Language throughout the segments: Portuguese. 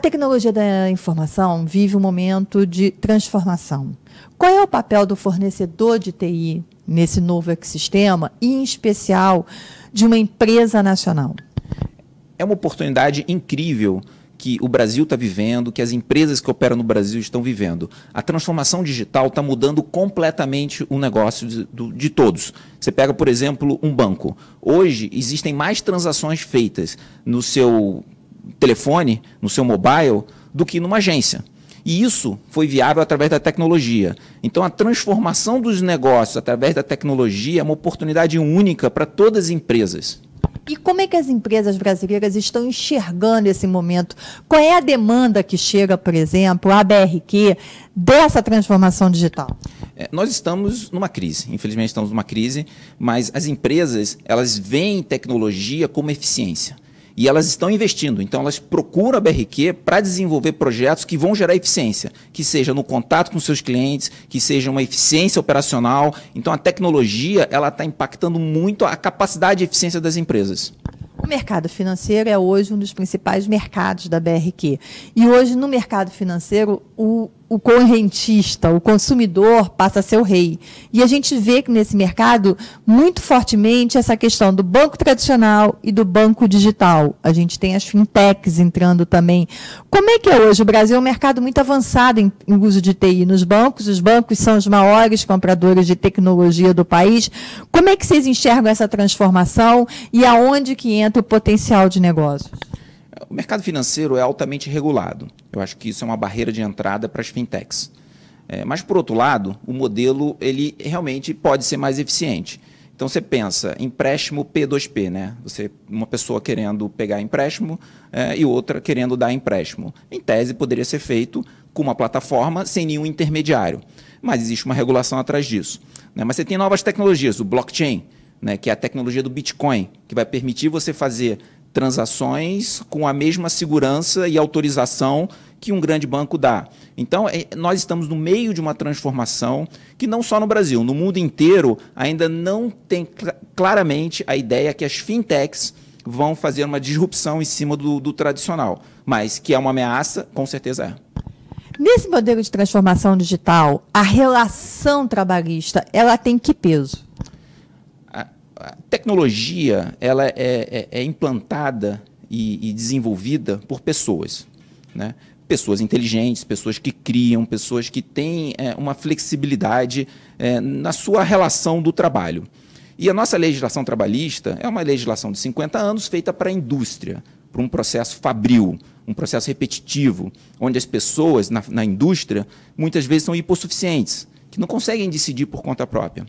tecnologia da informação vive um momento de transformação. Qual é o papel do fornecedor de TI nesse novo ecossistema e, em especial, de uma empresa nacional? É uma oportunidade incrível que o Brasil está vivendo, que as empresas que operam no Brasil estão vivendo. A transformação digital está mudando completamente o negócio de, de, todos. Você pega, por exemplo, um banco. Hoje existem mais transações feitas no seu telefone, no seu mobile, do que numa agência. E isso foi viável através da tecnologia. Então, a transformação dos negócios através da tecnologia é uma oportunidade única para todas as empresas. E como é que as empresas brasileiras estão enxergando esse momento? Qual é a demanda que chega, por exemplo, a BRQ, dessa transformação digital? É, nós estamos numa crise, infelizmente estamos numa crise, mas as empresas elas veem tecnologia como eficiência. E elas estão investindo, então elas procuram a BRQ para desenvolver projetos que vão gerar eficiência, que seja no contato com seus clientes, que seja uma eficiência operacional. Então a tecnologia ela está impactando muito a capacidade e eficiência das empresas. O mercado financeiro é hoje um dos principais mercados da BRQ. E hoje, no mercado financeiro, o, o correntista, o consumidor, passa a ser o rei. E a gente vê que nesse mercado, muito fortemente, essa questão do banco tradicional e do banco digital. A gente tem as fintechs entrando também. Como é que é hoje? O Brasil é um mercado muito avançado em, em uso de TI nos bancos. Os bancos são os maiores compradores de tecnologia do país. Como é que vocês enxergam essa transformação e aonde que entra o potencial de negócios? o mercado financeiro é altamente regulado. Eu acho que isso é uma barreira de entrada para as fintechs. É, mas, por outro lado, o modelo ele realmente pode ser mais eficiente. Então, você pensa, empréstimo P2P, né? Você, uma pessoa querendo pegar empréstimo é, e outra querendo dar empréstimo. Em tese, poderia ser feito com uma plataforma sem nenhum intermediário. Mas existe uma regulação atrás disso. Né? Mas você tem novas tecnologias, o blockchain, né? que é a tecnologia do Bitcoin, que vai permitir você fazer transações com a mesma segurança e autorização que um grande banco dá. Então, é, nós estamos no meio de uma transformação que não só no Brasil, no mundo inteiro, ainda não tem claramente a ideia que as fintechs vão fazer uma disrupção em cima do, do tradicional. Mas que é uma ameaça, com certeza é. Nesse modelo de transformação digital, a relação trabalhista, ela tem que peso? a tecnologia ela é, é, é implantada e, e, desenvolvida por pessoas, né? pessoas inteligentes, pessoas que criam, pessoas que têm é, uma flexibilidade é, na sua relação do trabalho. E a nossa legislação trabalhista é uma legislação de 50 anos feita para a indústria, para um processo fabril, um processo repetitivo, onde as pessoas na, na indústria muitas vezes são hipossuficientes, que não conseguem decidir por conta própria.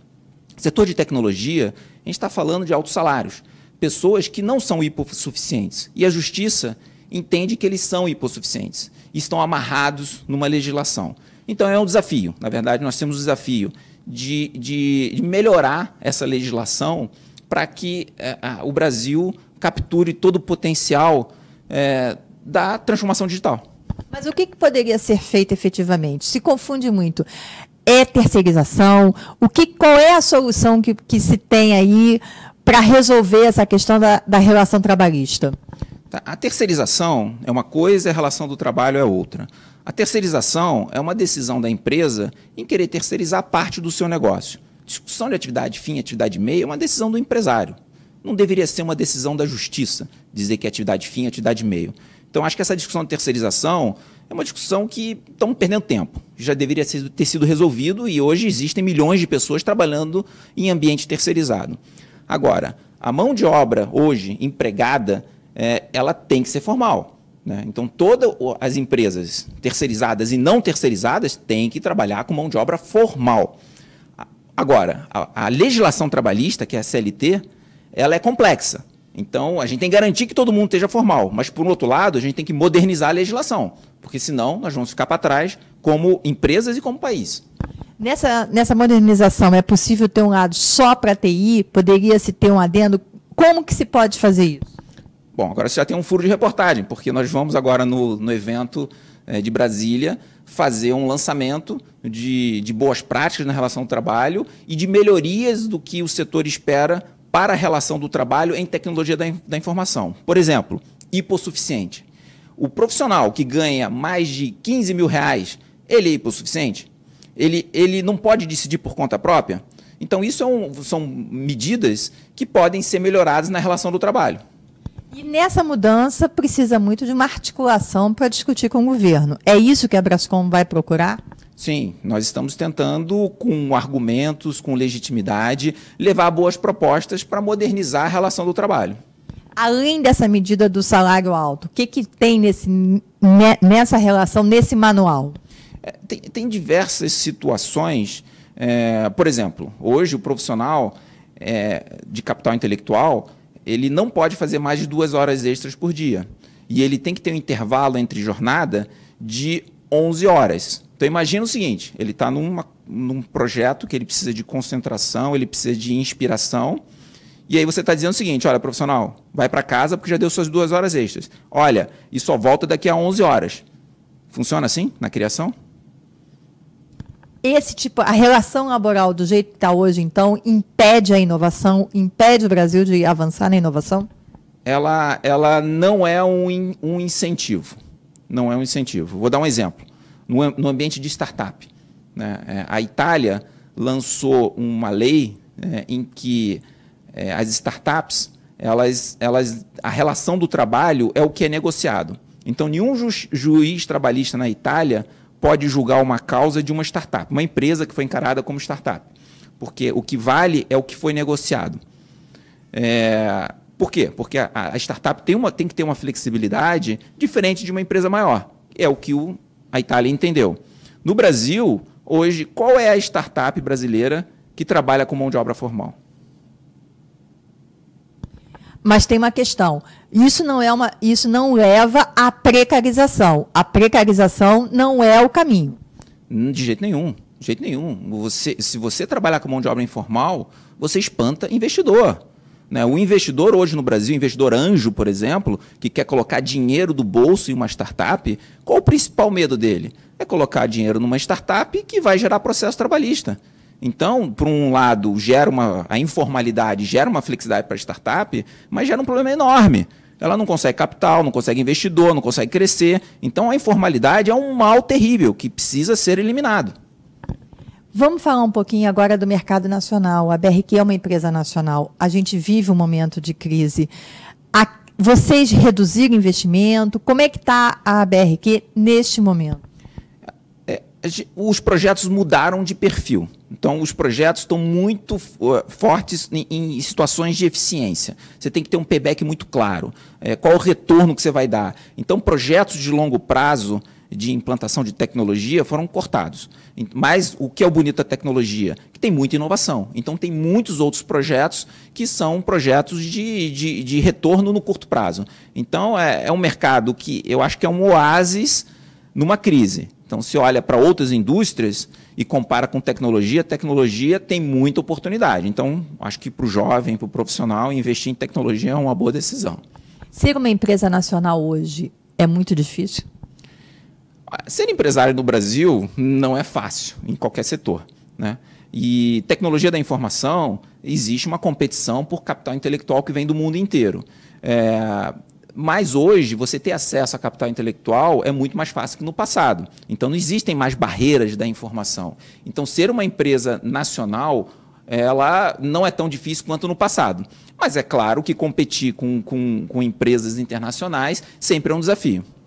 Setor de tecnologia, a gente está falando de altos salários. Pessoas que não são hipossuficientes. E a justiça entende que eles são hipossuficientes. E estão amarrados numa legislação. Então é um desafio. Na verdade, nós temos o um desafio de, de, de, melhorar essa legislação para que eh, o Brasil capture todo o potencial eh, da transformação digital. Mas o que, poderia ser feito efetivamente? Se confunde muito é terceirização? O que, qual é a solução que, que se tem aí para resolver essa questão da, da relação trabalhista? Tá, a terceirização é uma coisa, a relação do trabalho é outra. A terceirização é uma decisão da empresa em querer terceirizar parte do seu negócio. Discussão de atividade fim, atividade meio, é uma decisão do empresário. Não deveria ser uma decisão da justiça dizer que é atividade fim, atividade meio. Então, acho que essa discussão de terceirização é uma discussão que estamos perdendo tempo já deveria ter sido resolvido e hoje existem milhões de pessoas trabalhando em ambiente terceirizado. Agora, a mão de obra hoje empregada, é, ela tem que ser formal. Né? Então, todas as empresas terceirizadas e não terceirizadas têm que trabalhar com mão de obra formal. Agora, a, a legislação trabalhista, que é a CLT, ela é complexa. Então, a gente tem que garantir que todo mundo esteja formal, mas, por outro lado, a gente tem que modernizar a legislação, porque senão nós vamos ficar para trás como empresas e como país. Nessa, nessa modernização, é possível ter um lado só para TI? Poderia-se ter um adendo? Como que se pode fazer isso? Bom, agora você já tem um furo de reportagem, porque nós vamos agora no, no evento é, de Brasília fazer um lançamento de, de boas práticas na relação ao trabalho e de melhorias do que o setor espera para a relação do trabalho em tecnologia da, da informação. Por exemplo, hipossuficiente. O profissional que ganha mais de 15 mil reais ele é hipossuficiente? Ele, ele não pode decidir por conta própria? Então, isso é um, são medidas que podem ser melhoradas na relação do trabalho. E nessa mudança precisa muito de uma articulação para discutir com o governo. É isso que a Brascom vai procurar? Sim, nós estamos tentando, com argumentos, com legitimidade, levar boas propostas para modernizar a relação do trabalho. Além dessa medida do salário alto, o que, que tem nesse, nessa relação, nesse manual? É, tem, tem, diversas situações. É, por exemplo, hoje o profissional é, de capital intelectual ele não pode fazer mais de duas horas extras por dia. E ele tem que ter um intervalo entre jornada de 11 horas. Então imagina o seguinte, ele está num projeto que ele precisa de concentração, ele precisa de inspiração, e aí você está dizendo o seguinte, olha, profissional, vai para casa porque já deu suas duas horas extras. Olha, e só volta daqui a 11 horas. Funciona assim na criação? esse tipo, a relação laboral do jeito que está hoje, então, impede a inovação, impede o Brasil de avançar na inovação? Ela, ela não é um, um incentivo. Não é um incentivo. Vou dar um exemplo. No, no ambiente de startup, né? É, a Itália lançou uma lei é, em que é, as startups, elas, elas, a relação do trabalho é o que é negociado. Então, nenhum ju juiz trabalhista na Itália pode julgar uma causa de uma startup, uma empresa que foi encarada como startup. Porque o que vale é o que foi negociado. É, por quê? Porque a, a startup tem, uma, tem que ter uma flexibilidade diferente de uma empresa maior. É o que o, a Itália entendeu. No Brasil, hoje, qual é a startup brasileira que trabalha com mão de obra formal? Mas tem uma questão. Isso não, é uma, isso não leva à precarização. A precarização não é o caminho. Hum, de jeito nenhum. De jeito nenhum. Você, se você trabalhar com mão de obra informal, você espanta investidor. Né? O investidor hoje no Brasil, investidor anjo, por exemplo, que quer colocar dinheiro do bolso em uma startup, qual o principal medo dele? É colocar dinheiro numa startup que vai gerar processo trabalhista. Então, por um lado, gera uma a informalidade gera uma flexibilidade para a startup, mas gera um problema enorme. Ela não consegue capital, não consegue investidor, não consegue crescer. Então, a informalidade é um mal terrível que precisa ser eliminado. Vamos falar um pouquinho agora do mercado nacional. A BRQ é uma empresa nacional. A gente vive um momento de crise. vocês reduziram investimento? Como é que está a BRQ neste momento? os projetos mudaram de perfil. Então, os projetos estão muito eh, fortes em, em, situações de eficiência. Você tem que ter um payback muito claro. É, qual o retorno que você vai dar? Então, projetos de longo prazo de implantação de tecnologia foram cortados. Mas o que é o bonito da tecnologia? Que tem muita inovação. Então, tem muitos outros projetos que são projetos de, de, de retorno no curto prazo. Então, é, é um mercado que eu acho que é um oásis numa crise. Então, se olha para outras indústrias e compara com tecnologia, tecnologia tem muita oportunidade. Então, acho que para o jovem, para o profissional, investir em tecnologia é uma boa decisão. Ser uma empresa nacional hoje é muito difícil? Ah, ser empresário no Brasil não é fácil, em qualquer setor. Né? E tecnologia da informação, existe uma competição por capital intelectual que vem do mundo inteiro. É, mas hoje, você ter acesso a capital intelectual é muito mais fácil que no passado. Então, não existem mais barreiras da informação. Então, ser uma empresa nacional, ela não é tão difícil quanto no passado. Mas é claro que competir com, com, com empresas internacionais sempre é um desafio.